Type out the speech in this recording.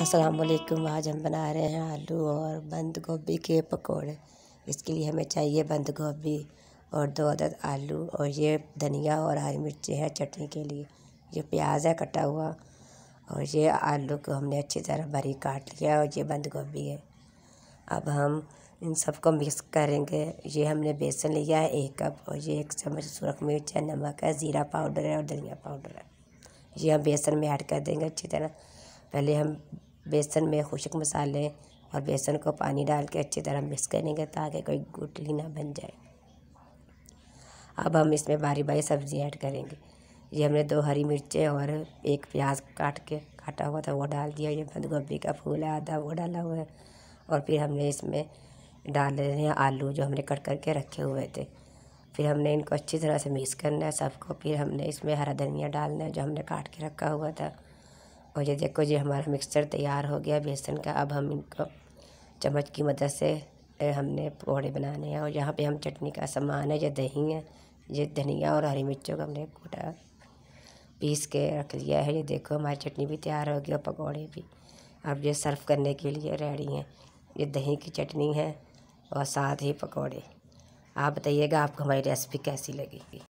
अस्सलाम आज हम बना रहे हैं आलू और बंद गोभी के पकोड़े इसके लिए हमें चाहिए बंद गोभी और दो अदद आलू और ये धनिया और हरी मिर्ची है चटनी के लिए ये प्याज है कटा हुआ और ये आलू को हमने अच्छी तरह बारीक काट लिया और ये बंद गोभी है अब हम इन सबको मिक्स करेंगे ये हमने बेसन लिया है एक कप और ये एक चम्मच सूरख मिर्च है नमक है ज़ीरा पाउडर है और धनिया पाउडर है ये हम बेसन में ऐड कर देंगे अच्छी तरह पहले हम बेसन में खुशक मसाले और बेसन को पानी डाल के अच्छी तरह मिक्स करेंगे ताकि कोई गुटली ना बन जाए अब हम इसमें बारी बारी सब्ज़ी ऐड करेंगे ये हमने दो हरी मिर्चें और एक प्याज काट के काटा हुआ था वो डाल दिया ये बंद गोभी का फूल है आधा वो डाला हुआ है और फिर हमने इसमें डाल रहे हैं आलू जो हमने कट करके रखे हुए थे फिर हमने इनको अच्छी तरह से मिक्स करना है सबको फिर हमने इसमें हरा धनिया डालना है जो हमने काट के रखा हुआ था और ये देखो जी हमारा मिक्सचर तैयार हो गया बेसन का अब हम इनको चम्मच की मदद से हमने पकौड़े बनाने हैं और यहाँ पे हम चटनी का सामान है ये दही है ये धनिया और हरी मिर्चों का हमने कूटा पीस के रख लिया है ये देखो हमारी चटनी भी तैयार हो गई और पकौड़े भी अब ये सर्व करने के लिए रेडी हैं ये दही की चटनी है और साथ ही पकौड़े आप बताइएगा आपको हमारी रेसिपी कैसी लगेगी